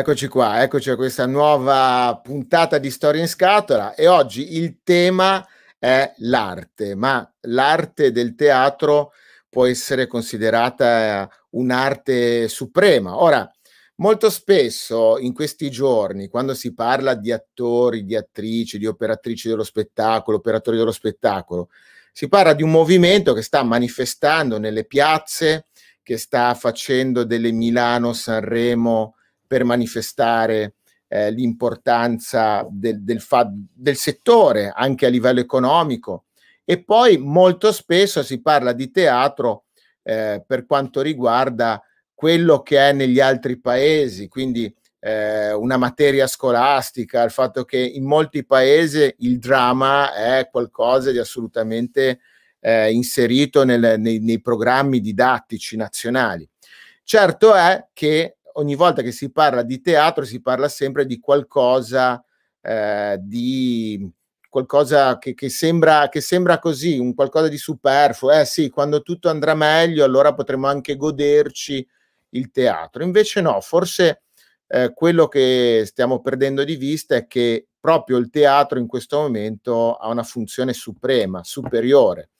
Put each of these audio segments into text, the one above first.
Eccoci qua, eccoci a questa nuova puntata di Storia in Scatola e oggi il tema è l'arte, ma l'arte del teatro può essere considerata un'arte suprema. Ora, molto spesso in questi giorni, quando si parla di attori, di attrici, di operatrici dello spettacolo, operatori dello spettacolo, si parla di un movimento che sta manifestando nelle piazze, che sta facendo delle Milano, Sanremo, per manifestare eh, l'importanza del, del, fa- del settore anche a livello economico. E poi molto spesso si parla di teatro eh, per quanto riguarda quello che è negli altri paesi, quindi eh, una materia scolastica, il fatto che in molti paesi il dramma è qualcosa di assolutamente eh, inserito nel, nei, nei programmi didattici nazionali. Certo è che ogni volta che si parla di teatro si parla sempre di qualcosa eh, di qualcosa che, che, sembra, che sembra così, un qualcosa di superfluo. Eh sì, quando tutto andrà meglio, allora potremo anche goderci il teatro. Invece no, forse eh, quello che stiamo perdendo di vista è che proprio il teatro in questo momento ha una funzione suprema, superiore,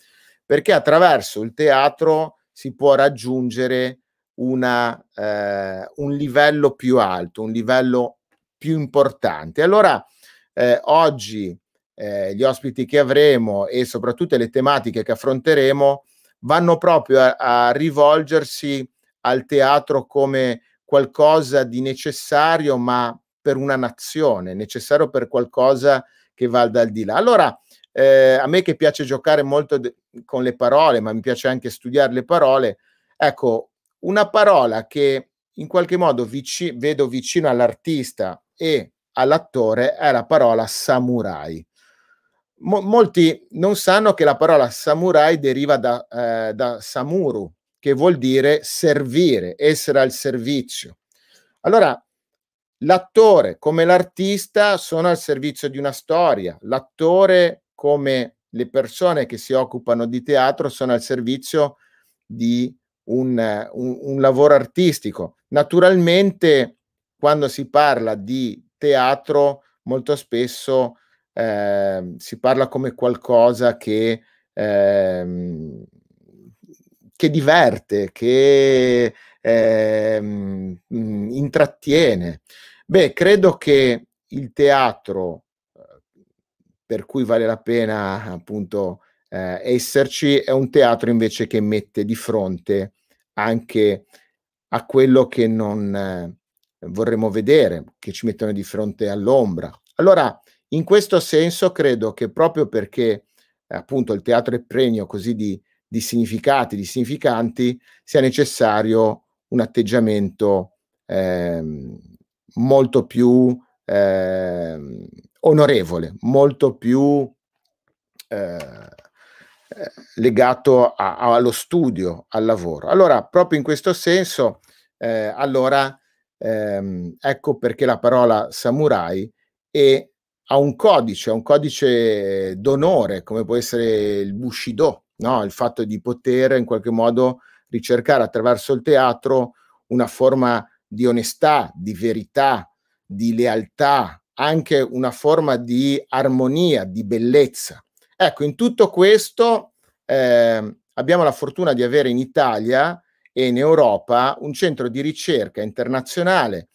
perché attraverso il teatro si può raggiungere una, eh, un livello più alto, un livello più importante. Allora, eh, oggi eh, gli ospiti che avremo e soprattutto le tematiche che affronteremo vanno proprio a, a rivolgersi al teatro come qualcosa di necessario, ma per una nazione, necessario per qualcosa che vada al di là. Allora, eh, a me che piace giocare molto de- con le parole, ma mi piace anche studiare le parole, ecco, una parola che in qualche modo vic- vedo vicino all'artista e all'attore è la parola samurai. Mo- molti non sanno che la parola samurai deriva da, eh, da samuru, che vuol dire servire, essere al servizio. Allora, l'attore come l'artista sono al servizio di una storia, l'attore come le persone che si occupano di teatro sono al servizio di un, un, un lavoro artistico. Naturalmente, quando si parla di teatro, molto spesso eh, si parla come qualcosa che, eh, che diverte, che eh, intrattiene. Beh, credo che il teatro, eh, per cui vale la pena appunto eh, esserci, è un teatro invece che mette di fronte anche a quello che non eh, vorremmo vedere, che ci mettono di fronte all'ombra. Allora, in questo senso credo che proprio perché eh, appunto il teatro è pregno così di, di, significati, di significanti, sia necessario un atteggiamento eh, molto più ehm, onorevole, molto più eh, eh, legato a, a, allo studio, al lavoro. Allora, proprio in questo senso, eh, allora, ehm, ecco perché la parola samurai è, ha un codice, ha un codice d'onore, come può essere il Bushido, no? il fatto di poter in qualche modo ricercare attraverso il teatro una forma di onestà, di verità, di lealtà, anche una forma di armonia, di bellezza. Ecco, in tutto questo eh, abbiamo la fortuna di avere in Italia e in Europa un centro di ricerca internazionale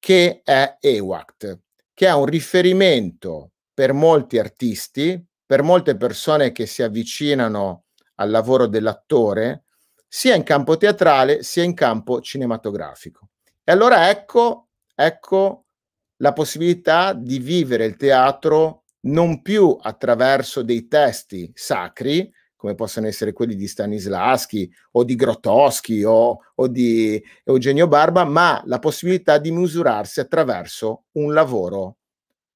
che è EWACT, che è un riferimento per molti artisti, per molte persone che si avvicinano al lavoro dell'attore, sia in campo teatrale sia in campo cinematografico. E allora ecco, ecco la possibilità di vivere il teatro non più attraverso dei testi sacri, come possono essere quelli di Stanislaschi o di Grotowski o, o di Eugenio Barba, ma la possibilità di misurarsi attraverso un lavoro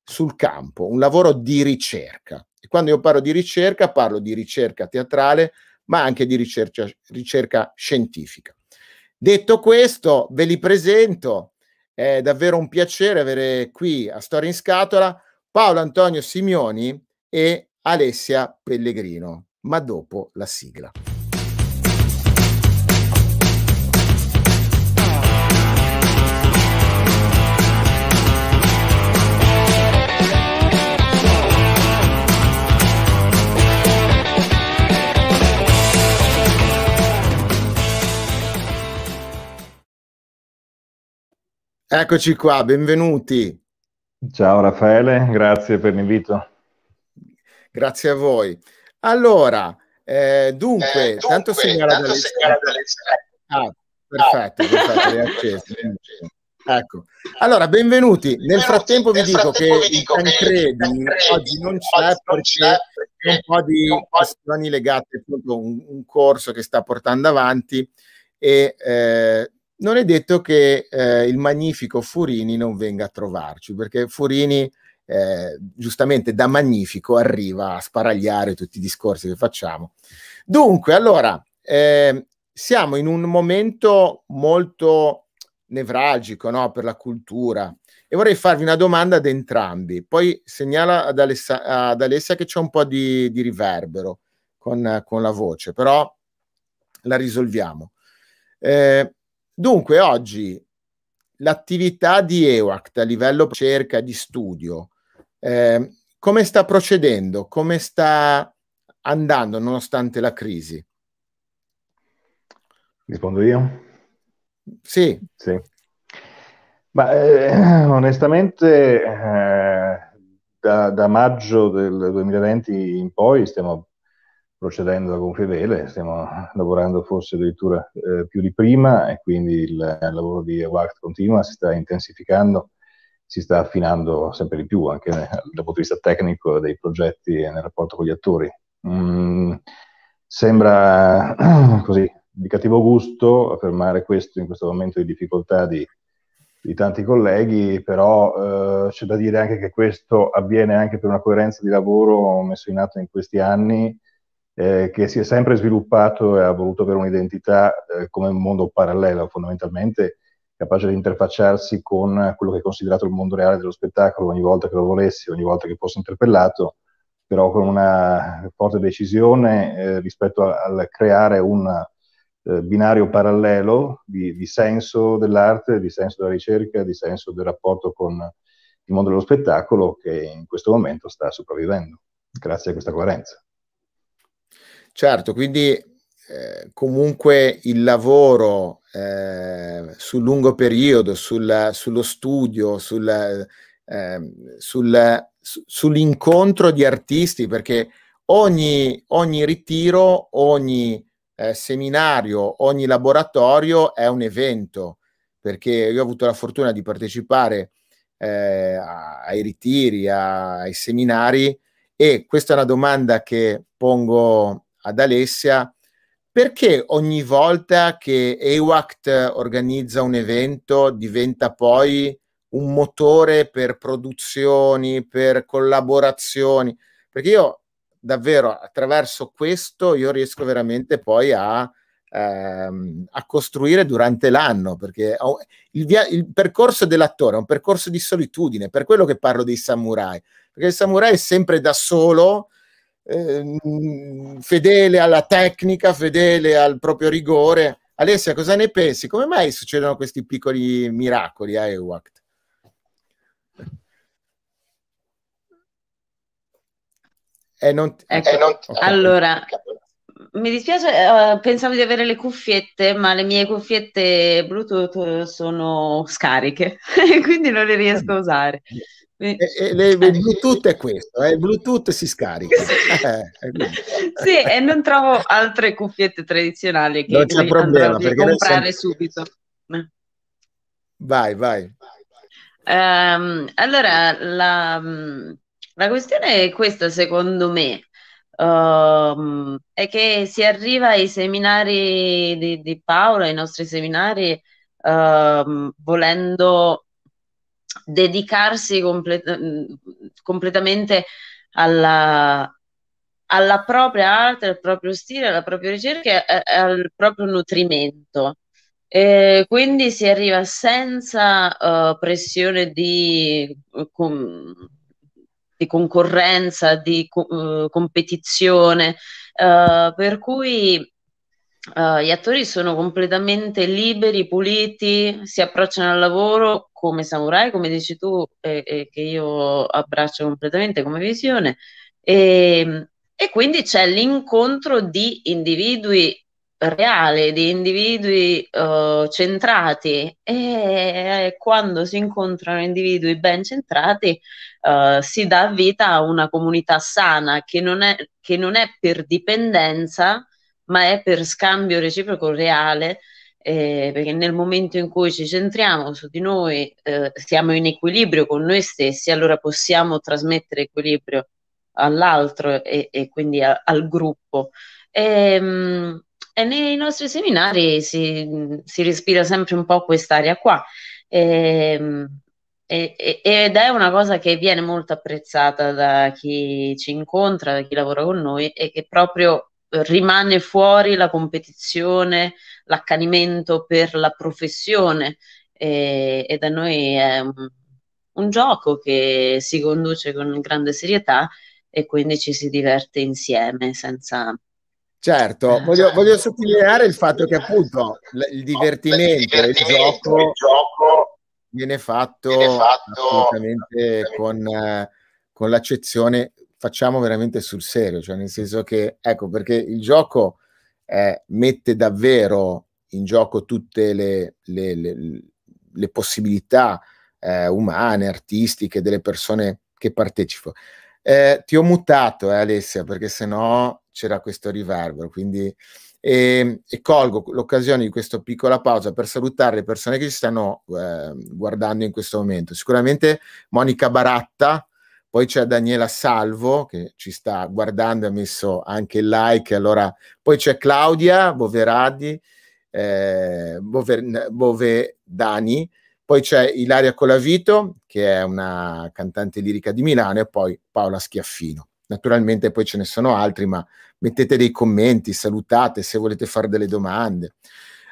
sul campo, un lavoro di ricerca. E quando io parlo di ricerca, parlo di ricerca teatrale, ma anche di ricerca, ricerca scientifica. Detto questo, ve li presento, è davvero un piacere avere qui a Storia in Scatola Paolo Antonio Simioni e Alessia Pellegrino, ma dopo la sigla. Eccoci qua, benvenuti. Ciao Raffaele, grazie per l'invito. Grazie a voi. Allora, eh, dunque, eh, dunque, tanto segnala tanto dalle... segnala dalle... Ah, perfetto, perfetto, riacceso. Ecco. Allora, benvenuti. Nel frattempo vi dico che Tancredi oggi non c'è perché c'è un po' di questioni legate appunto a un, un corso che sta portando avanti e eh, non è detto che eh, il magnifico Furini non venga a trovarci, perché Furini eh, giustamente da magnifico arriva a sparagliare tutti i discorsi che facciamo. Dunque, allora, eh, siamo in un momento molto nevralgico no? per la cultura e vorrei farvi una domanda ad entrambi. Poi segnala ad, Alessa, ad Alessia che c'è un po' di, di riverbero con, con, la voce, però la risolviamo. Eh, Dunque, oggi l'attività di EWACT a livello di ricerca e di studio, eh, come sta procedendo? Come sta andando nonostante la crisi? Rispondo io? Sì. sì. Ma, eh, onestamente, eh, da, da, maggio del 2020 in poi stiamo procedendo con Fedele, stiamo lavorando forse addirittura eh, più di prima e quindi il, il lavoro di WACT continua, si sta intensificando, si sta affinando sempre di più anche dal punto di vista tecnico dei progetti e nel rapporto con gli attori. Mm, sembra così di cattivo gusto affermare questo in questo momento di difficoltà di, di tanti colleghi, però eh, c'è da dire anche che questo avviene anche per una coerenza di lavoro messo in atto in questi anni eh, che si è sempre sviluppato e ha voluto avere un'identità eh, come un mondo parallelo, fondamentalmente capace di interfacciarsi con quello che è considerato il mondo reale dello spettacolo ogni volta che lo volessi, ogni volta che fosse interpellato, però con una forte decisione eh, rispetto al, creare un eh, binario parallelo di, di, senso dell'arte, di senso della ricerca, di senso del rapporto con il mondo dello spettacolo che in questo momento sta sopravvivendo, grazie a questa coerenza. Certo, quindi eh, comunque il lavoro eh, sul lungo periodo, sul, sullo studio, sul, eh, sul, sull'incontro di artisti, perché ogni, ogni ritiro, ogni eh, seminario, ogni laboratorio è un evento, perché io ho avuto la fortuna di partecipare eh, ai ritiri, a, ai seminari e questa è una domanda che pongo ad Alessia, perché ogni volta che EWACT organizza un evento diventa poi un motore per produzioni, per collaborazioni? Perché io davvero attraverso questo io riesco veramente poi a, ehm, a costruire durante l'anno, perché il, via, il percorso dell'attore è un percorso di solitudine, per quello che parlo dei samurai, perché il samurai è sempre da solo eh, fedele alla tecnica, fedele al proprio rigore. Alessia, cosa ne pensi? Come mai succedono questi piccoli miracoli a Ewacht? Eh, non, ecco, eh, non, okay. Allora, mi dispiace, uh, pensavo di avere le cuffiette, ma le mie cuffiette Bluetooth sono scariche, quindi non le riesco a usare. E, e, le, il Bluetooth è questo, eh? il Bluetooth si scarica. Eh, eh, sì, e non trovo altre cuffiette tradizionali che non c'è problema, andrò a comprare sono... subito. Vai, vai. Um, allora, la, la, questione è questa, secondo me, um, è che si arriva ai seminari di, di Paolo, ai nostri seminari, um, volendo dedicarsi comple- mm, completamente alla, alla, propria arte, al proprio stile, alla propria ricerca e al proprio nutrimento. E quindi si arriva senza uh, pressione di, eh, com- di, concorrenza, di co- eh, competizione, uh, per cui Uh, gli attori sono completamente liberi, puliti, si approcciano al lavoro come samurai, come dici tu, e, e che io abbraccio completamente come visione. E, ehm, e, quindi c'è l'incontro di individui reali, di individui uh, centrati e eh, quando si incontrano individui ben centrati uh, si dà vita a una comunità sana che non è, che non è per dipendenza ma è per scambio reciproco reale, eh, perché nel momento in cui ci centriamo su di noi, eh, siamo in equilibrio con noi stessi, allora possiamo trasmettere equilibrio all'altro e, e quindi a, al gruppo. E, ehm, e, nei nostri seminari si, si, respira sempre un po' quest'area qua. Ehm, e, ed è una cosa che viene molto apprezzata da chi ci incontra, da chi lavora con noi e che proprio rimane fuori la competizione, l'accanimento per la professione e, e da noi è un, un, gioco che si conduce con grande serietà e quindi ci si diverte insieme senza... Certo, eh, voglio, cioè, voglio sottolineare il fatto che appunto il divertimento, il, divertimento, il gioco, il gioco viene, fatto viene fatto, assolutamente con... Eh, con l'accezione facciamo veramente sul serio, cioè nel senso che, ecco, perché il gioco eh, mette davvero in gioco tutte le, le, le, le possibilità eh, umane, artistiche delle persone che partecipano. Eh, ti ho mutato, eh, Alessia, perché sennò c'era questo riverbero, quindi... E, ehm, e, colgo l'occasione di questa piccola pausa per salutare le persone che ci stanno eh, guardando in questo momento. Sicuramente Monica Baratta, poi c'è Daniela Salvo che ci sta guardando ha messo anche il like. Allora, poi c'è Claudia Boveradi, eh, Bover, Bovedani, poi c'è Ilaria Colavito che è una cantante lirica di Milano e poi Paola Schiaffino. Naturalmente poi ce ne sono altri, ma mettete dei commenti, salutate se volete fare delle domande.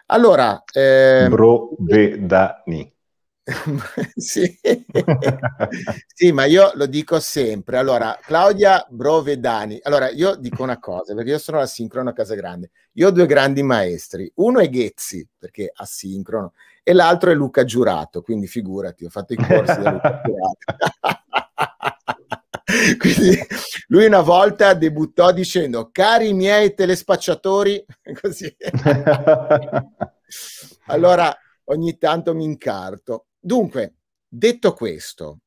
Allora, eh, Brovedani. sì. sì. ma io lo dico sempre. Allora, Claudia Brovedani. Allora, io dico una cosa, perché io sono asincrono a Casa Grande. Io ho due grandi maestri. Uno è Ghezzi, perché è asincrono, e l'altro è Luca Giurato, quindi figurati, ho fatto i corsi da Luca Giurato. quindi lui una volta debuttò dicendo cari miei telespacciatori così allora ogni tanto mi incarto Dunque, detto questo,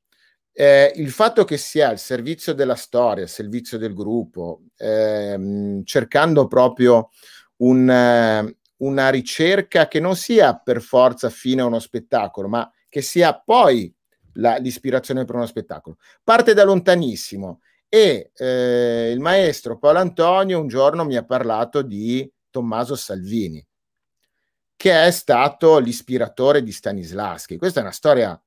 eh, il fatto che sia al servizio della storia, al servizio del gruppo, ehm, cercando proprio un, eh, una ricerca che non sia per forza fine a uno spettacolo, ma che sia poi la, l'ispirazione per uno spettacolo, parte da lontanissimo. E eh, il maestro Paolo Antonio un giorno mi ha parlato di Tommaso Salvini che è stato l'ispiratore di Stanislaschi. Questa è una storia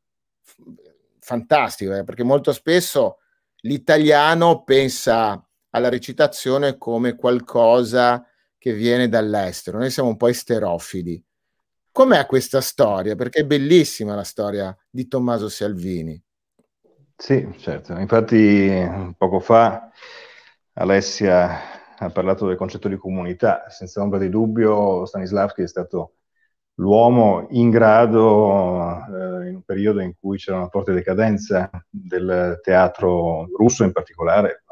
fantastica, eh, perché molto spesso l'italiano pensa alla recitazione come qualcosa che viene dall'estero, noi siamo un po' esterofili. Com'è questa storia? Perché è bellissima la storia di Tommaso Salvini. Sì, certo. Infatti poco fa Alessia ha parlato del concetto di comunità. Senza ombra di dubbio Stanislavski è stato l'uomo in grado, eh, in un periodo in cui c'era una forte decadenza del teatro russo in particolare,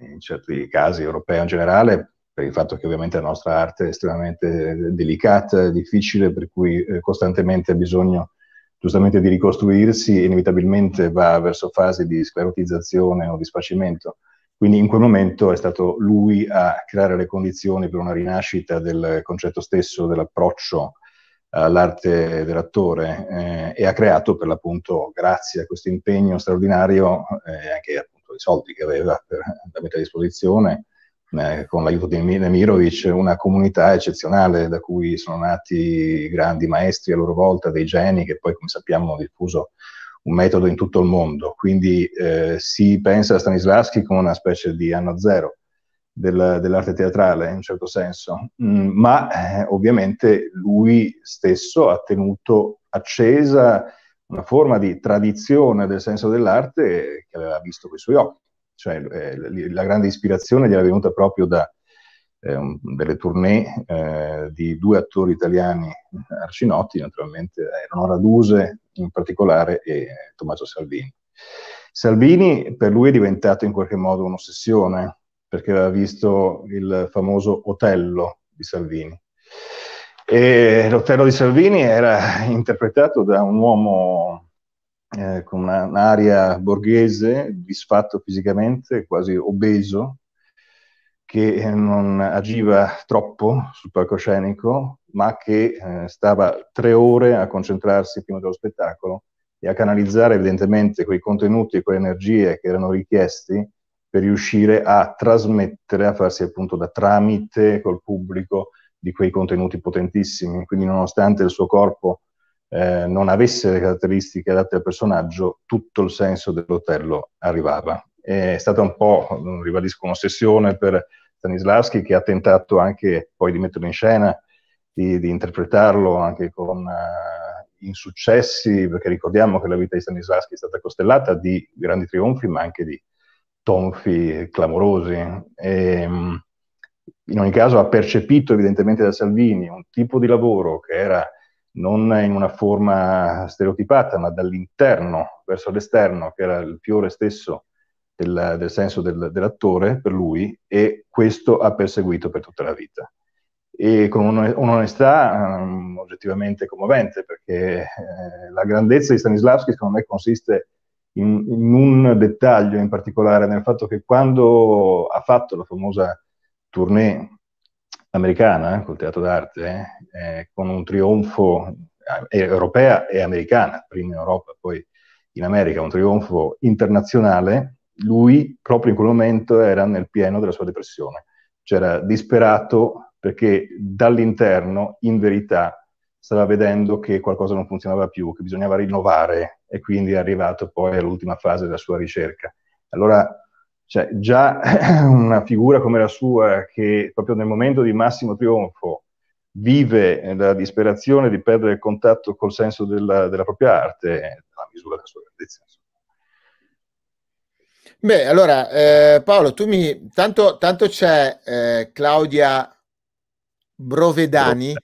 in certi casi europeo in generale, per il fatto che ovviamente la nostra arte è estremamente delicata, difficile, per cui eh, costantemente ha bisogno giustamente di ricostruirsi inevitabilmente va verso fasi di sclerotizzazione o di spacimento. Quindi in quel momento è stato lui a creare le condizioni per una rinascita del concetto stesso dell'approccio all'arte eh, dell'attore eh, e ha creato per l'appunto, grazie a questo impegno straordinario, eh, anche appunto i soldi che aveva per, da mettere a disposizione, eh, con l'aiuto di Nemirovic, una comunità eccezionale da cui sono nati grandi maestri a loro volta, dei geni che poi, come sappiamo, hanno diffuso un metodo in tutto il mondo. Quindi eh, si pensa a Stanislavski come una specie di anno zero della, dell'arte teatrale in un certo senso, mm, ma eh, ovviamente lui stesso ha tenuto accesa una forma di tradizione del senso dell'arte che aveva visto con i suoi occhi, cioè eh, la grande ispirazione gli era venuta proprio da eh, delle tournée eh, di due attori italiani eh, arcinoti, naturalmente erano eh, Raduse in particolare e Tommaso Salvini. Salvini per lui è diventato in qualche modo un'ossessione, perché aveva visto il famoso Otello di Salvini. E l'Otello di Salvini era interpretato da un uomo eh, con una, un'aria borghese, disfatto fisicamente, quasi obeso, che eh, non agiva troppo sul palcoscenico, ma che eh, stava tre ore a concentrarsi prima dello spettacolo e a canalizzare evidentemente quei contenuti e quelle energie che erano richiesti per riuscire a trasmettere, a farsi appunto da tramite col pubblico di quei contenuti potentissimi. Quindi nonostante il suo corpo eh, non avesse le caratteristiche adatte al personaggio, tutto il senso dell'Otello arrivava. È stata un po', ribadisco, un'ossessione per Stanislavski che ha tentato anche poi di metterlo in scena, di, di interpretarlo anche con... Eh, insuccessi, perché ricordiamo che la vita di Stanislavski è stata costellata di grandi trionfi, ma anche di tonfi clamorosi. E, ehm, in ogni caso ha percepito evidentemente da Salvini un tipo di lavoro che era non in una forma stereotipata, ma dall'interno verso l'esterno, che era il fiore stesso del, del senso del, dell'attore per lui, e questo ha perseguito per tutta la vita. E con un'onestà um, oggettivamente commovente, perché eh, la grandezza di Stanislavski, secondo me, consiste in, in un dettaglio in particolare, nel fatto che quando ha fatto la famosa tournée americana eh, col teatro d'arte, eh, eh con un trionfo eh, europea e americana, prima in Europa, poi in America, un trionfo internazionale, lui proprio in quel momento era nel pieno della sua depressione, c'era disperato perché dall'interno in verità stava vedendo che qualcosa non funzionava più, che bisognava rinnovare e quindi è arrivato poi all'ultima fase della sua ricerca. Allora, cioè, già una figura come la sua, che proprio nel momento di massimo trionfo vive la disperazione di perdere il contatto col senso della, della propria arte, la misura della sua grandezza. Beh, allora, eh, Paolo, tu mi... Tanto, tanto c'è eh, Claudia Brovedani,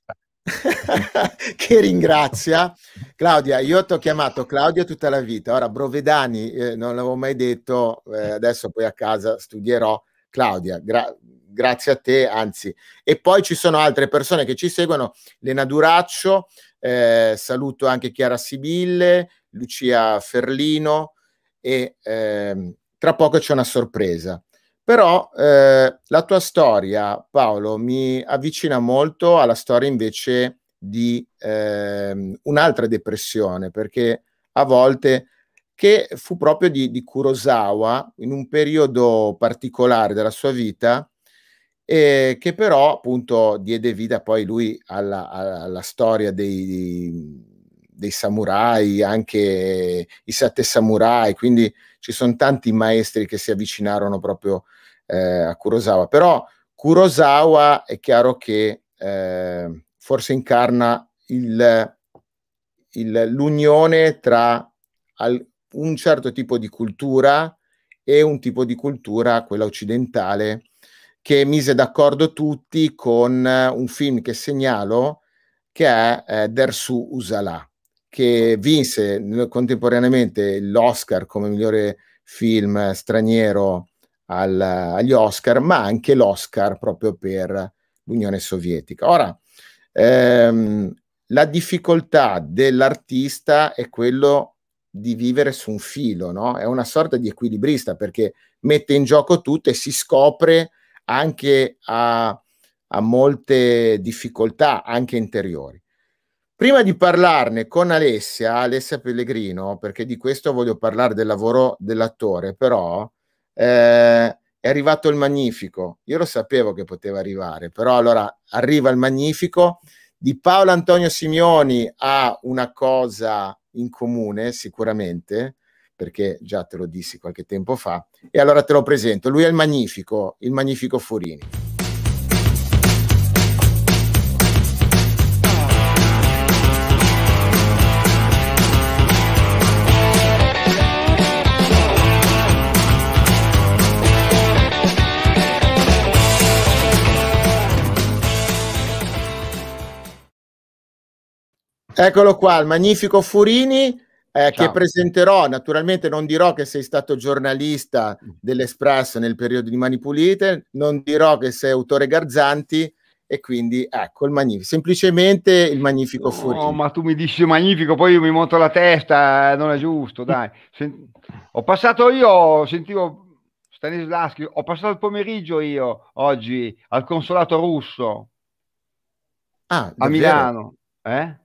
che ringrazia, Claudia, io ti ho chiamato Claudia tutta la vita, ora Brovedani eh, non l'avevo mai detto, eh, adesso poi a casa studierò Claudia, gra- grazie a te, anzi. E poi ci sono altre persone che ci seguono, Lena Duraccio, eh, saluto anche Chiara Sibille, Lucia Ferlino e ehm, tra poco c'è una sorpresa. Però eh, la tua storia, Paolo, mi avvicina molto alla storia invece di ehm, un'altra depressione, perché a volte che fu proprio di, di, Kurosawa in un periodo particolare della sua vita, eh, che però appunto diede vita poi lui alla, alla storia dei, dei samurai, anche i sette samurai, quindi ci sono tanti maestri che si avvicinarono proprio eh, a Kurosawa, però Kurosawa è chiaro che eh, forse incarna il, il, l'unione tra al, un certo tipo di cultura e un tipo di cultura, quella occidentale, che mise d'accordo tutti con eh, un film che segnalo, che è eh, Dersu Usala, che vinse contemporaneamente l'Oscar come migliore film straniero al, agli Oscar, ma anche l'Oscar proprio per l'Unione Sovietica. Ora, ehm, la difficoltà dell'artista è quello di vivere su un filo, no? È una sorta di equilibrista perché mette in gioco tutto e si scopre anche a, a molte difficoltà, anche interiori. Prima di parlarne con Alessia, Alessia Pellegrino, perché di questo voglio parlare del lavoro dell'attore, però eh, è arrivato il Magnifico. Io lo sapevo che poteva arrivare, però allora arriva il Magnifico. Di Paolo Antonio Simioni ha una cosa in comune, sicuramente, perché già te lo dissi qualche tempo fa, e allora te lo presento. Lui è il Magnifico, il Magnifico Furini. Eccolo qua, il magnifico Furini. Eh, che presenterò, naturalmente non dirò che sei stato giornalista dell'Espresso nel periodo di Mani Pulite, non dirò che sei autore Garzanti, e quindi ecco il magnifico, semplicemente il magnifico Furini. No, ma tu mi dici magnifico, poi io mi monto la testa, eh, non è giusto, dai. Sen- ho passato io, sentivo Stanislaschi, ho passato il pomeriggio io oggi al consolato russo ah, a Milano, eh?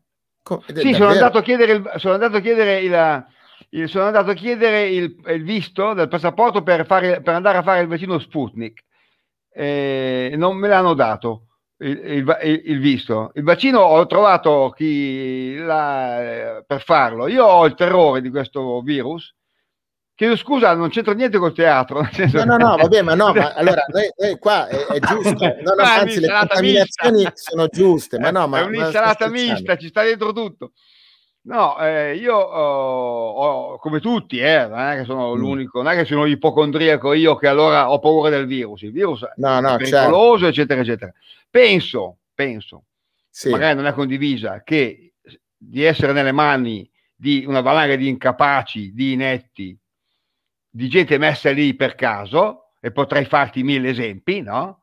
Ecco, sì, sono andato, il, sono andato a chiedere, il, il, sono andato a chiedere il visto del passaporto per, fare, per, andare a fare il vaccino Sputnik. Eh, non me l'hanno dato il, visto. Il vaccino ho trovato chi la, eh, per farlo. Io ho il terrore di questo virus Chiedo scusa, non c'entra niente col teatro. No, no, no, vabbè, ma no, ma allora noi, noi qua è, è giusto. No, no, anzi, le contaminazioni mista. sono giuste, ma eh, no, ma, è un'insalata mista, ci sta dentro tutto. No, eh, io oh, oh, come tutti, eh, non è che sono mm. l'unico, non è che sono ipocondriaco io che allora ho paura del virus, il virus no, no, è pericoloso, certo. eccetera, eccetera. Penso, penso, sì. magari non è condivisa, che di essere nelle mani di una valanga di incapaci, di inetti, di gente messa lì per caso, e potrei farti mille esempi, no?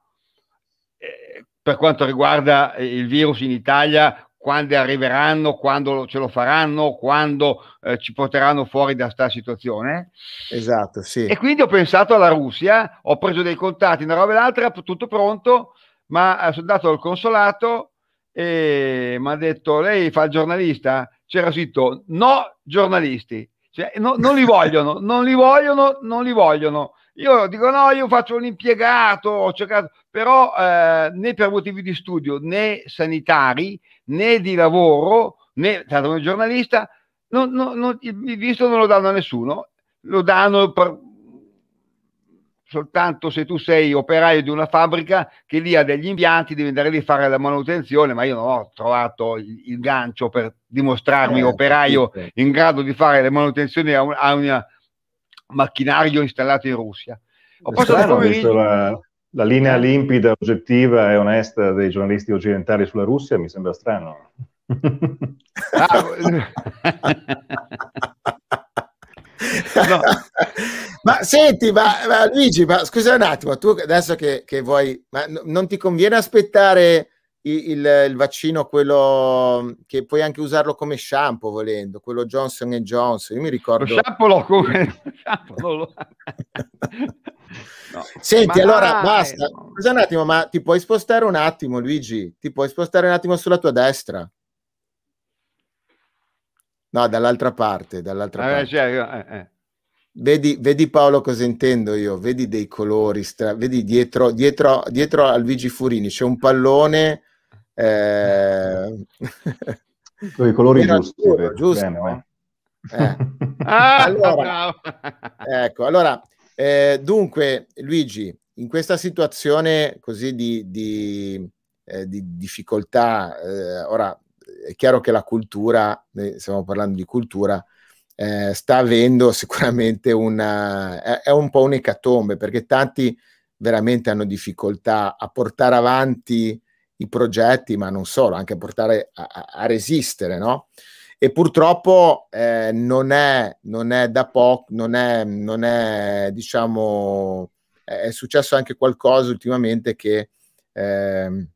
Eh, per quanto riguarda il virus in Italia, quando arriveranno, quando ce lo faranno, quando eh, ci porteranno fuori da sta situazione. Esatto, sì. E quindi ho pensato alla Russia, ho preso dei contatti, una roba e l'altra, tutto pronto, ma eh, sono andato al consolato e mi ha detto, lei fa il giornalista? C'era scritto no giornalisti. Cioè, no, non li vogliono, non li vogliono, non li vogliono. Io dico no, io faccio l'impiegato, ho cercato, però eh, né per motivi di studio, né sanitari, né di lavoro, né tanto come giornalista, non, non, non, il visto non lo danno a nessuno, lo danno per soltanto se tu sei operaio di una fabbrica che lì ha degli impianti, devi andare lì a fare la manutenzione, ma io non ho trovato il, il gancio per dimostrarmi eh, operaio in grado di fare le manutenzioni a un, a un macchinario installato in Russia. Ho passato pomeriggio... la, la linea eh. limpida, oggettiva e onesta dei giornalisti occidentali sulla Russia mi sembra strano. ah, no. ma senti, ma, ma Luigi, ma scusa un attimo, tu adesso che, che vuoi, ma n- non ti conviene aspettare il, il, il, vaccino, quello che puoi anche usarlo come shampoo volendo, quello Johnson Johnson, io mi ricordo... Lo shampoo lo come... shampoo lo... no. Senti, ma allora dai, basta, no. scusa un attimo, ma ti puoi spostare un attimo Luigi, ti puoi spostare un attimo sulla tua destra? No, dall'altra parte, dall'altra eh, parte. Cioè, eh, eh. Vedi, vedi, Paolo cosa intendo io, vedi dei colori, stra... vedi dietro, dietro, dietro a Luigi Furini c'è un pallone... Eh... Con i colori giusti. Azzurro, giusto. Bene, eh? Eh. allora, ecco, allora, eh, dunque Luigi, in questa situazione così di, di, eh, di difficoltà, eh, ora è chiaro che la cultura, stiamo parlando di cultura, eh, sta avendo sicuramente una... È, è, un po' un'ecatombe perché tanti veramente hanno difficoltà a portare avanti i progetti, ma non solo, anche a portare a, a resistere, no? E purtroppo eh, non, è, non, è, da poco, non è, non è diciamo, è successo anche qualcosa ultimamente che eh,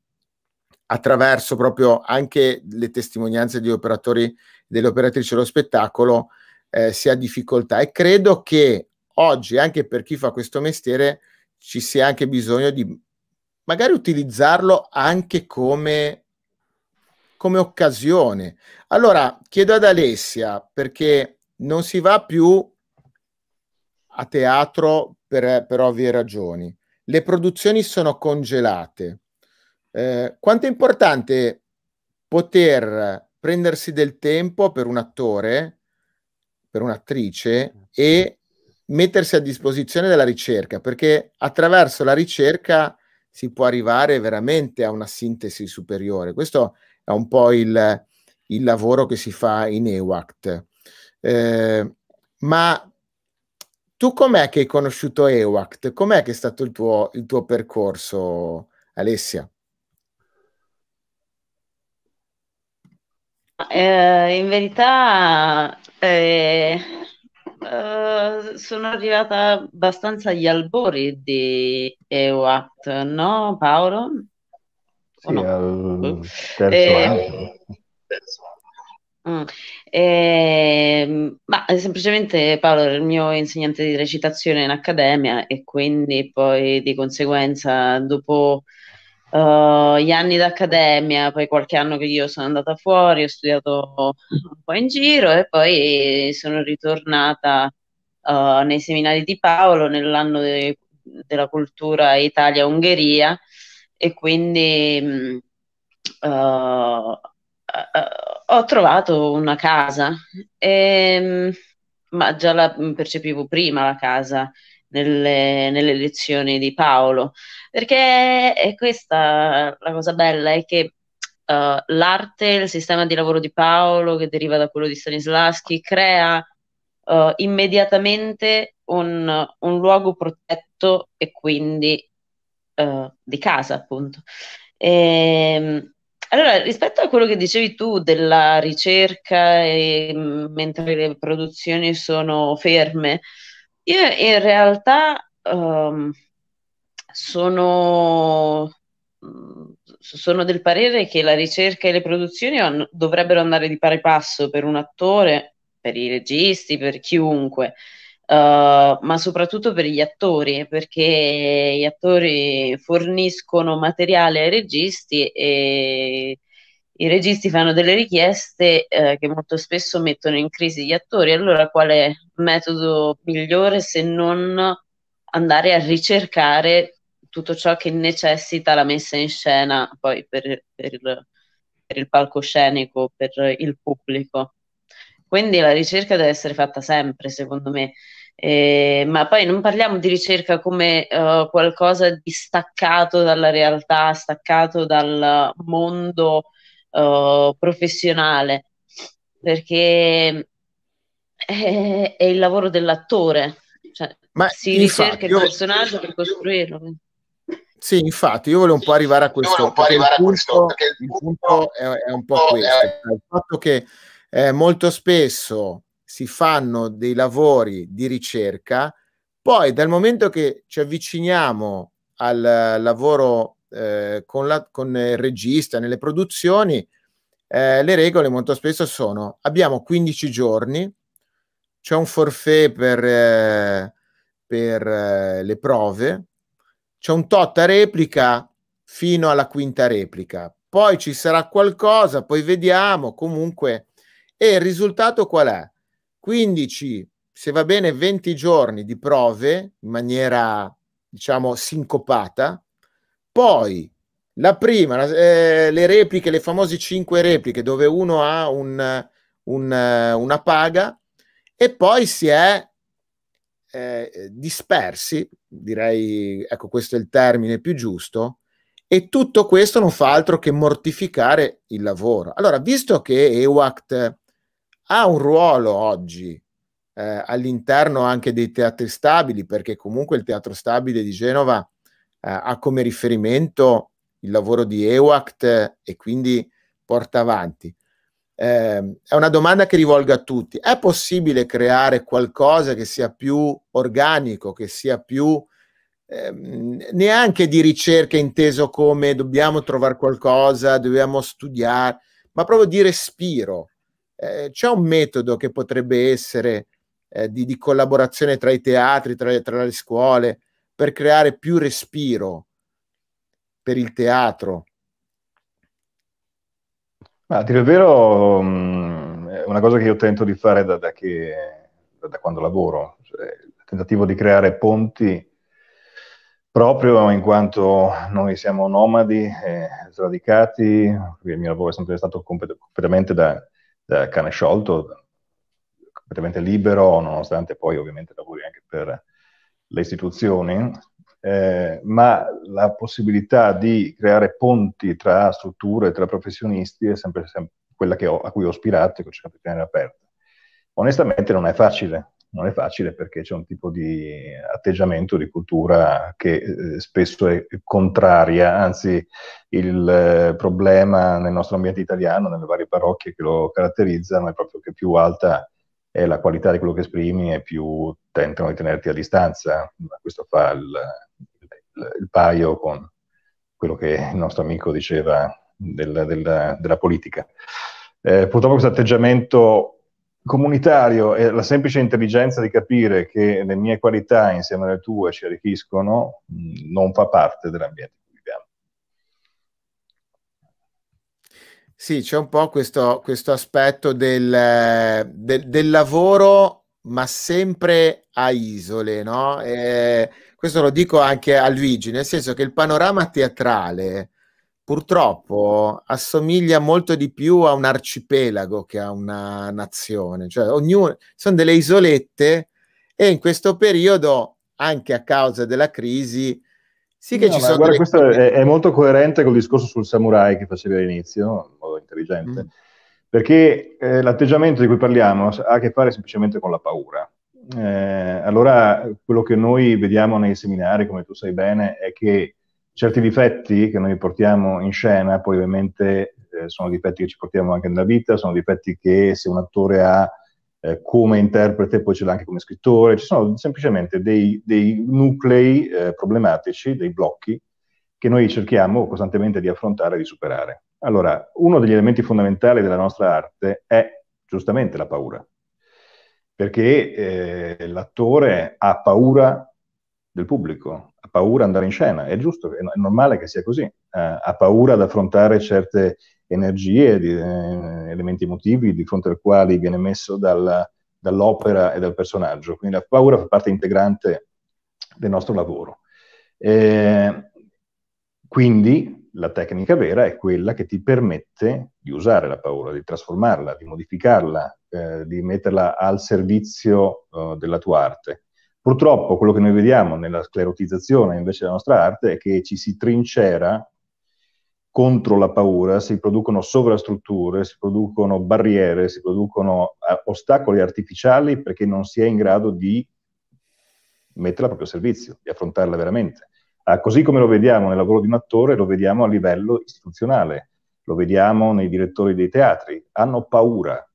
attraverso proprio anche le testimonianze degli operatori delle operatrici dello spettacolo eh, si ha difficoltà e credo che oggi anche per chi fa questo mestiere ci sia anche bisogno di magari utilizzarlo anche come, come occasione. Allora chiedo ad Alessia perché non si va più a teatro per, per ovvie ragioni. Le produzioni sono congelate. Eh, quanto è importante poter prendersi del tempo per un attore per un'attrice e mettersi a disposizione della ricerca, perché attraverso la ricerca si può arrivare veramente a una sintesi superiore. Questo è un po' il, il lavoro che si fa in EWACT. Eh, ma tu com'è che hai conosciuto EWACT? Com'è che è stato il tuo, il tuo percorso, Alessia? Eh, in verità eh, eh, sono arrivata abbastanza agli albori di EUAT, no Paolo? Sì, no? al terzo eh, anno. Eh, ma semplicemente Paolo era il mio insegnante di recitazione in accademia e quindi poi di conseguenza dopo eh, gli anni d'accademia, poi qualche anno che io sono andata fuori, ho studiato un po' in giro e poi sono ritornata uh, nei seminari di Paolo nell'anno de- della cultura Italia-Ungheria e quindi uh, ho trovato una casa, e, mm, ma già la percepivo prima la casa nelle, nelle lezioni di Paolo, perché è questa la cosa bella, è che uh, l'arte, il sistema di lavoro di Paolo, che deriva da quello di Stanislaschi, crea uh, immediatamente un, un, luogo protetto e quindi uh, di casa, appunto. E, ehm, allora, rispetto a quello che dicevi tu della ricerca, e, mentre le produzioni sono ferme, io in realtà um, sono, sono, del parere che la ricerca e le produzioni hanno, dovrebbero andare di pari passo per un attore, per i registi, per chiunque. Uh, ma soprattutto per gli attori, perché gli attori forniscono materiale ai registi e i registi fanno delle richieste eh, che molto spesso mettono in crisi gli attori. Allora, qual è il metodo migliore se non andare a ricercare tutto ciò che necessita la messa in scena poi per, per, per il palcoscenico, per il pubblico? Quindi la ricerca deve essere fatta sempre, secondo me. Eh, ma poi non parliamo di ricerca come uh, qualcosa di staccato dalla realtà, staccato dal mondo uh, professionale, perché è, eh, è, il lavoro dell'attore, cioè, Ma si infatti, ricerca il personaggio per costruirlo. Sì, infatti, io volevo un po' arrivare a questo, arrivare punto, a questo perché il punto è, è un po' questo, è... il fatto che eh, molto spesso si fanno dei lavori di ricerca, poi dal momento che ci avviciniamo al lavoro eh, con, la, con, il regista, nelle produzioni, eh, le regole molto spesso sono abbiamo 15 giorni, c'è un forfè per, eh, per eh, le prove, c'è un tot a replica fino alla quinta replica, poi ci sarà qualcosa, poi vediamo comunque. E il risultato qual è? 15, se va bene, 20 giorni di prove in maniera, diciamo, sincopata, poi la prima, eh, le repliche, le famose cinque repliche, dove uno ha un, un, eh, una paga e poi si è eh, dispersi, direi, ecco questo è il termine più giusto, e tutto questo non fa altro che mortificare il lavoro. Allora, visto che EWACT ha un ruolo oggi eh, all'interno anche dei teatri stabili, perché comunque il teatro stabile di Genova eh, ha come riferimento il lavoro di EWACT e quindi porta avanti. Eh, è una domanda che rivolgo a tutti. È possibile creare qualcosa che sia più organico, che sia più eh, neanche di ricerca inteso come dobbiamo trovare qualcosa, dobbiamo studiare, ma proprio di respiro. Eh, c'è un metodo che potrebbe essere eh, di, di, collaborazione tra i teatri, tra, tra le scuole, per creare più respiro per il teatro? Ma a dire il vero, mm, è una cosa che io tento di fare da, da, che, da quando lavoro, cioè, il tentativo di creare ponti proprio in quanto noi siamo nomadi, eh, sradicati, il mio lavoro è sempre stato complet- completamente da, da, cane sciolto, completamente libero, nonostante poi ovviamente lavori anche per, le istituzioni, eh, ma la possibilità di creare ponti tra strutture, tra professionisti è sempre, sempre quella ho, a cui ho aspirato e che ho cercato di tenere aperta. Onestamente non è facile, non è facile perché c'è un tipo di atteggiamento, di cultura che eh, spesso è contraria, anzi il eh, problema nel nostro ambiente italiano, nelle varie parrocchie che lo caratterizzano, è proprio che più alta è la qualità di quello che esprimi e più tentano di tenerti a distanza, ma questo fa il, il, il, paio con quello che il nostro amico diceva della, della, della politica. Eh, purtroppo questo atteggiamento comunitario e la semplice intelligenza di capire che le mie qualità insieme alle tue ci arricchiscono mm, non fa parte dell'ambiente in cui viviamo. Sì, c'è un po' questo, questo aspetto del, eh, del, del lavoro ma sempre a isole, no? Eh, questo lo dico anche a Luigi, nel senso che il panorama teatrale purtroppo assomiglia molto di più a un arcipelago che a una nazione, cioè ognuno, sono delle isolette e in questo periodo, anche a causa della crisi, sì che no, ci sono... Guarda, delle... questo è, è, molto coerente col discorso sul samurai che facevi all'inizio, in modo intelligente. Mm perché eh, l'atteggiamento di cui parliamo ha a che fare semplicemente con la paura. Eh, allora, quello che noi vediamo nei seminari, come tu sai bene, è che certi difetti che noi portiamo in scena, poi ovviamente eh, sono difetti che ci portiamo anche nella vita, sono difetti che se un attore ha eh, come interprete, poi ce l'ha anche come scrittore, ci sono semplicemente dei, dei nuclei eh, problematici, dei blocchi che noi cerchiamo costantemente di affrontare e di superare. Allora, uno degli elementi fondamentali della nostra arte è giustamente la paura, perché eh, l'attore ha paura del pubblico, ha paura di andare in scena, è giusto, è, è normale che sia così, eh, ha paura ad affrontare certe energie, di, eh, elementi emotivi di fronte ai quali viene messo dalla, dall'opera e dal personaggio, quindi la paura fa parte integrante del nostro lavoro. Eh, quindi la tecnica vera è quella che ti permette di usare la paura, di trasformarla, di modificarla, eh, di metterla al servizio eh, della tua arte. Purtroppo quello che noi vediamo nella sclerotizzazione invece della nostra arte è che ci si trincera contro la paura, si producono sovrastrutture, si producono barriere, si producono eh, ostacoli artificiali perché non si è in grado di metterla a proprio servizio, di affrontarla veramente. Ah, così come lo vediamo nel lavoro di un attore, lo vediamo a livello istituzionale, lo vediamo nei direttori dei teatri, hanno paura,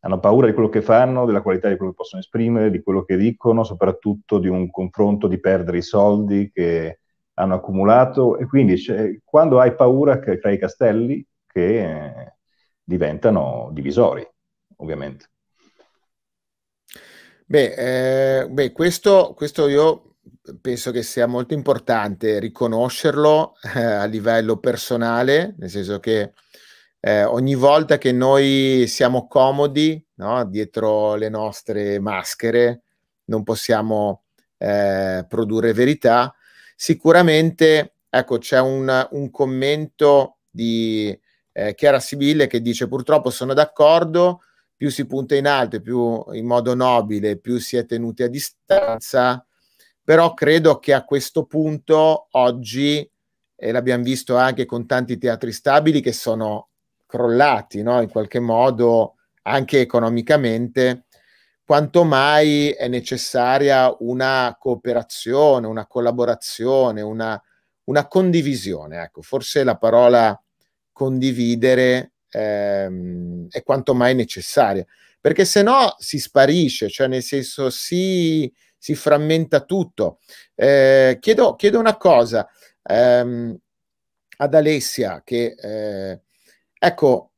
hanno paura di quello che fanno, della qualità di quello che possono esprimere, di quello che dicono, soprattutto di un confronto, di perdere i soldi che hanno accumulato e quindi quando hai paura crei castelli che eh, diventano divisori, ovviamente. Beh, eh, beh questo, questo, io penso che sia molto importante riconoscerlo eh, a livello personale, nel senso che eh, ogni volta che noi siamo comodi no, dietro le nostre maschere, non possiamo eh, produrre verità, sicuramente ecco, c'è un, un commento di eh, Chiara Sibille che dice purtroppo sono d'accordo, più si punta in alto, più in modo nobile, più si è tenuti a distanza però credo che a questo punto oggi, e l'abbiamo visto anche con tanti teatri stabili che sono crollati no? in qualche modo anche economicamente, quanto mai è necessaria una cooperazione, una collaborazione, una, una condivisione. Ecco, forse la parola condividere ehm, è quanto mai necessaria, perché se no si sparisce, cioè nel senso si si frammenta tutto. Eh, chiedo, chiedo, una cosa ehm, ad Alessia, che eh, ecco,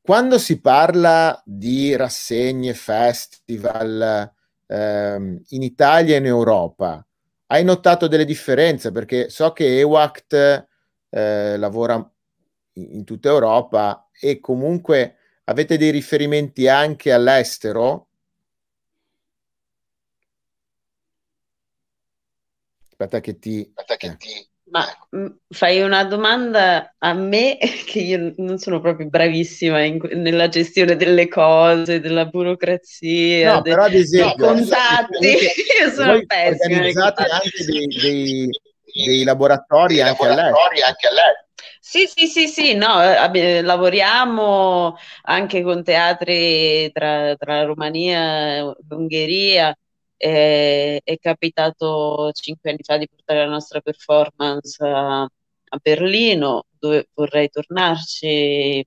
quando si parla di rassegne, festival ehm, in Italia e in Europa, hai notato delle differenze? Perché so che EWACT eh, lavora in tutta Europa e comunque avete dei riferimenti anche all'estero Aspetta che ti... Aspetta che eh. ti... Ma mm, fai una domanda a me che io non sono proprio bravissima in, nella gestione delle cose, della burocrazia, no, però, dei, esempio, dei eh, contatti. Io sono pessima. Organizzate anche dei, dei, dei laboratori, anche, laboratori a anche a lei. Sì, sì, sì, sì, no, eh, lavoriamo anche con teatri tra, tra Romania e Ungheria e, è capitato cinque anni fa di portare la nostra performance a, a Berlino, dove vorrei tornarci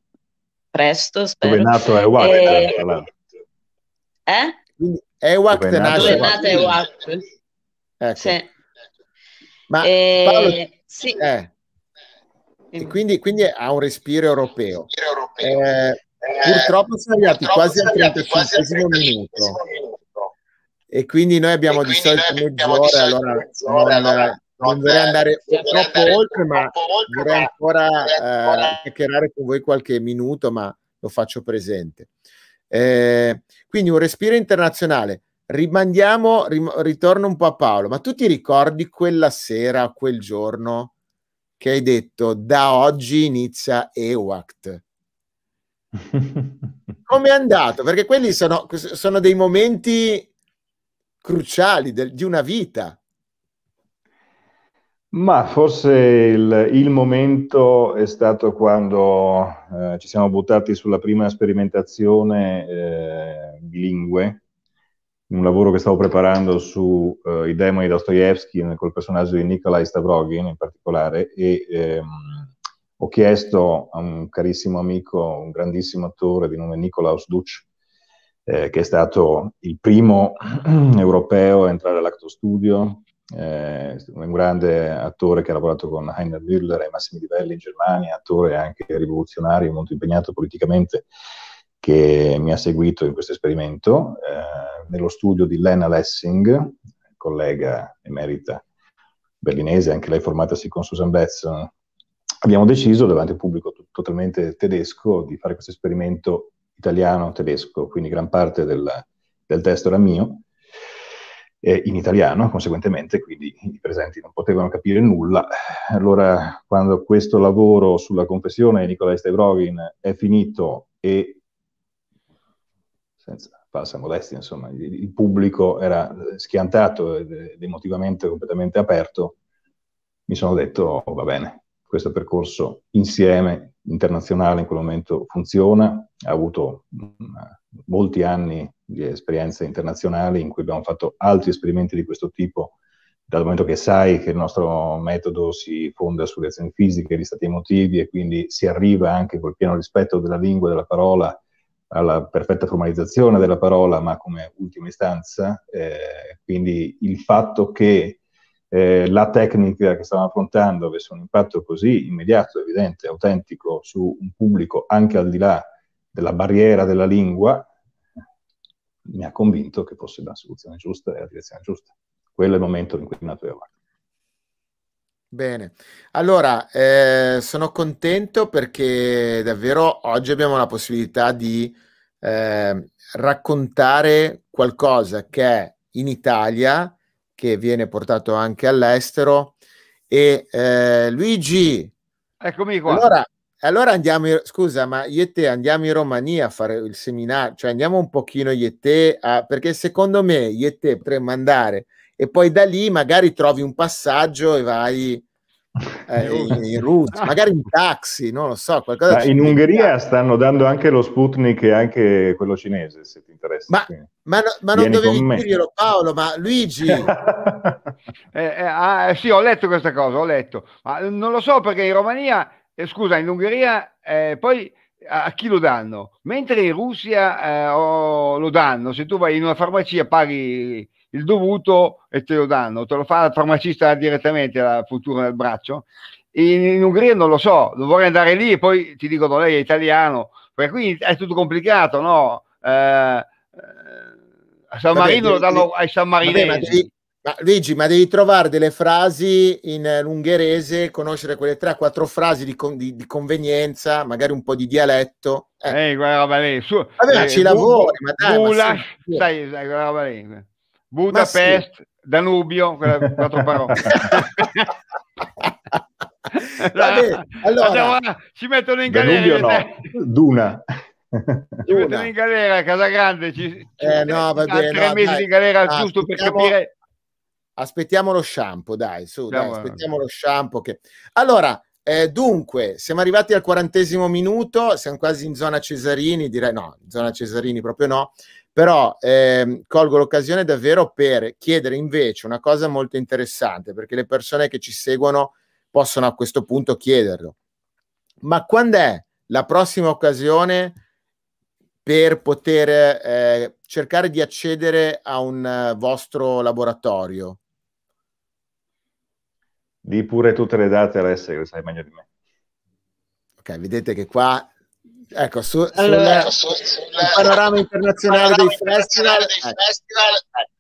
presto, spero. Dove è nato Ewak, e... Eh, eh? Quindi, Ewak dove è nato, dove è nato Ewak. Ecco. Sì. Ma e... Eh, Paolo... sì. Eh. E quindi, quindi, ha un respiro europeo. Respiro europeo. Eh, eh purtroppo siamo arrivati purtroppo quasi al 35 minuto. minuto e quindi noi abbiamo quindi di solito mezz'ora, allora, mezz'ora, allora eh, non vorrei andare troppo oltre, ma vorrei ancora eh, chiacchierare con voi qualche minuto, ma lo faccio presente. Eh, quindi un respiro internazionale. Rimandiamo, rim- ritorno un po' a Paolo, ma tu ti ricordi quella sera, quel giorno che hai detto da oggi inizia EWACT? Come è andato? Perché quelli sono, sono dei momenti cruciali de- di una vita? Ma forse il, il, momento è stato quando eh, ci siamo buttati sulla prima sperimentazione eh, bilingue, un lavoro che stavo preparando sui eh, demoni di Dostoevsky col personaggio di Nikolai Stavrogin in particolare e ehm, ho chiesto a un carissimo amico, un grandissimo attore di nome Nikolaus Duch, eh, che è stato il primo europeo a entrare all'Acto Studio, eh, un grande attore che ha lavorato con Heiner Müller ai massimi livelli in Germania, attore anche rivoluzionario, molto impegnato politicamente, che mi ha seguito in questo esperimento, eh, nello studio di Lena Lessing, collega emerita berlinese, anche lei formatasi con Susan Betz, abbiamo deciso davanti a un pubblico t- totalmente tedesco di fare questo esperimento italiano-tedesco, quindi gran parte del, del testo era mio, eh, in italiano, conseguentemente, quindi i presenti non potevano capire nulla. Allora, quando questo lavoro sulla confessione di Nikolai Stevrogin è finito e, senza falsa modestia, insomma, il, il pubblico era schiantato ed, ed emotivamente completamente aperto, mi sono detto, oh, va bene, questo percorso insieme internazionale in quel momento funziona, ha avuto mm, molti anni di esperienze internazionali in cui abbiamo fatto altri esperimenti di questo tipo, dal momento che sai che il nostro metodo si fonda sulle azioni fisiche, gli stati emotivi e quindi si arriva anche col pieno rispetto della lingua, e della parola, alla perfetta formalizzazione della parola, ma come ultima istanza, eh, quindi il fatto che eh, la tecnica che stiamo affrontando avesse un impatto così immediato, evidente, autentico su un pubblico anche al di là della barriera della lingua, mi ha convinto che fosse la soluzione giusta e la direzione giusta. Quello è il momento in cui è nato avanti. Bene, allora eh, sono contento perché davvero oggi abbiamo la possibilità di eh, raccontare qualcosa che in Italia che viene portato anche all'estero. E eh, Luigi, eccomi qua. Allora, allora andiamo, in, scusa, ma io e te andiamo in Romania a fare il seminario, cioè andiamo un pochino io e te, a, perché secondo me io e te potremmo andare e poi da lì magari trovi un passaggio e vai eh, in route, magari in taxi, non lo so. in Ungheria in stanno dando anche lo Sputnik e anche quello cinese, se ti interessa. Ma, ma, no, ma non dovevi dirglielo Paolo, ma Luigi... eh, eh, ah, eh, sì, ho letto questa cosa, ho letto. Ma non lo so perché in Romania, eh, scusa, in Ungheria eh, poi a chi lo danno? Mentre in Russia oh, lo danno, se tu vai in una farmacia paghi il dovuto e te lo danno, te lo fa il farmacista direttamente la puntura nel braccio. In, in, Ungheria non lo so, vorrei andare lì e poi ti dicono lei è italiano, per cui è tutto complicato, no? Eh, eh, a San vabbè, Marino lo danno ai San Vabbè, ma devi, Luigi, ma devi trovare delle frasi in eh, ungherese, conoscere quelle 3-4 frasi di, con, di, di, convenienza, magari un po' di dialetto. Eh, eh quella roba lì. Su, vabbè, eh, ma ci lavori, ma dai. Bula, ma sai, sai, quella roba lì. Budapest, sì. Danubio, quattro parole. Vabbè, allora, ah, ci mettono in galera. No. Duna. Ci mettono in galera Casa Grande, ci, ci eh, no, va bene, tre no, mesi dai, di galera dai, ah, giusto per capire. Aspettiamo lo shampoo, dai, su, dai, aspettiamo lo shampoo. Che... Allora, eh, dunque, siamo arrivati al quarantesimo minuto, siamo quasi in zona Cesarini, direi no, in zona Cesarini proprio no, però ehm, colgo l'occasione davvero per chiedere invece una cosa molto interessante, perché le persone che ci seguono possono a questo punto chiederlo. Ma quando è la prossima occasione per poter eh, cercare di accedere a un uh, vostro laboratorio? Di pure tutte le date, Alessia, che sai meglio di me. Ok, vedete che qua ecco, su, allora, sul, sul, panorama internazionale, dei, festival, dei festival, ecco. eh.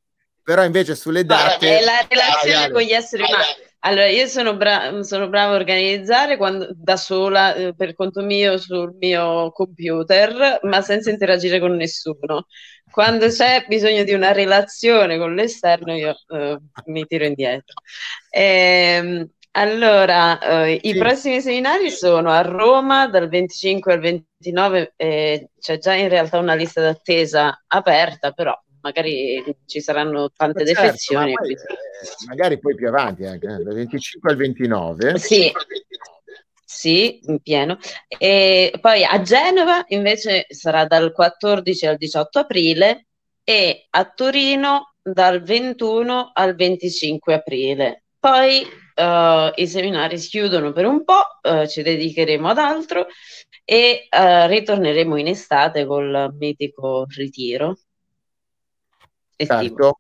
però invece sulle date... la ah, relazione ah, con gli esseri umani. allora, io sono, bra- sono, brava a organizzare quando, da sola, eh, per conto mio, sul mio computer, ma senza interagire con nessuno. Quando c'è bisogno di una relazione con l'esterno, io eh, mi tiro indietro. Ehm, allora, eh, i prossimi seminari sono a Roma dal 25 al 26 29 eh, c'è già in realtà una lista d'attesa aperta, però magari ci saranno tante certo, defezioni. Ma poi, eh, magari poi più avanti, anche, eh, dal 25 al 29. Sì. Sì, in pieno. E poi a Genova invece sarà dal 14 al 18 aprile e a Torino dal 21 al 25 aprile. Poi uh, i seminari si chiudono per un po', uh, ci dedicheremo ad altro e uh, ritorneremo in estate col mitico ritiro. Estivo. Certo.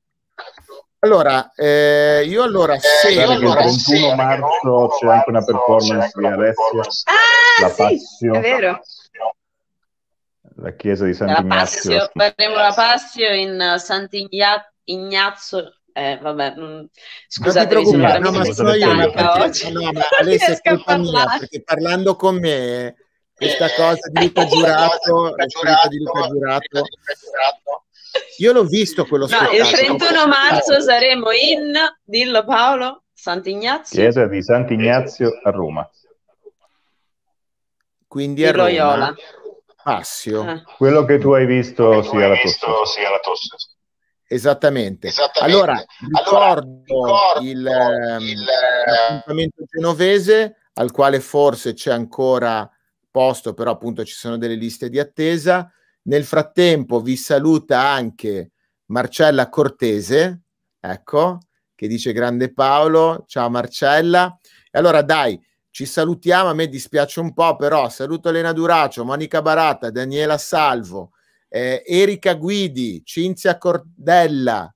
Allora, eh, io allora se... Io allora, il 31 marzo c'è anche una performance di Alessia. Ah, la sì, Passio. è vero la chiesa di San Ignazio. Passio, faremo la Passio in Sant'Ignazio eh, vabbè, scusate, mm, non ti preoccupare, no, ma sono io una perché, no, ma Alessia è colpa mia, perché parlando con me questa cosa di Luca esatto, Giurato, giurato di Luca Giurato, io l'ho visto quello spettacolo. il 31 marzo saremo in, dillo Paolo, Sant'Ignazio. Chiesa di Sant'Ignazio a Roma. Quindi a Roma. Passio. Ah. Quello che tu hai visto, sia la, visto sia la tosse. Esattamente. Esattamente. Allora, ricordo, allora, ricordo il, il, ehm, l'appuntamento genovese al quale forse c'è ancora posto, però appunto ci sono delle liste di attesa. Nel frattempo vi saluta anche Marcella Cortese, ecco, che dice grande Paolo, ciao Marcella. E allora dai, ci salutiamo, a me dispiace un po', però saluto Elena Duracio, Monica Baratta, Daniela Salvo, eh, Erika Guidi, Cinzia Cordella,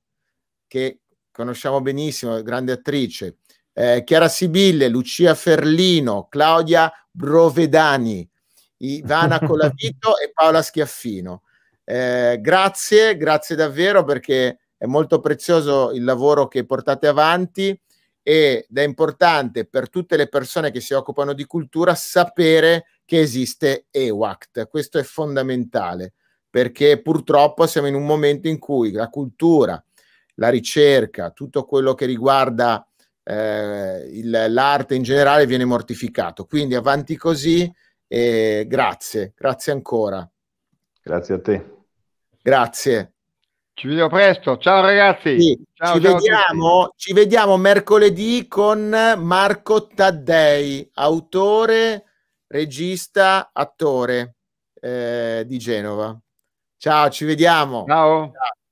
che conosciamo benissimo, grande attrice, eh, Chiara Sibille, Lucia Ferlino, Claudia Brovedani, Ivana Colavito e Paola Schiaffino. Eh, grazie, grazie davvero perché è molto prezioso il lavoro che portate avanti ed è importante per tutte le persone che si occupano di cultura sapere che esiste EWACT. Questo è fondamentale perché purtroppo siamo in un momento in cui la cultura, la ricerca, tutto quello che riguarda eh, il, l'arte in generale viene mortificato. Quindi avanti così e grazie, grazie ancora. Grazie a te. Grazie. Ci vediamo presto. Ciao ragazzi. Sì, ciao, ci, ciao vediamo, ci, vediamo, mercoledì con Marco Taddei, autore, regista, attore eh, di Genova. Ciao, ci vediamo. Ciao. Ciao.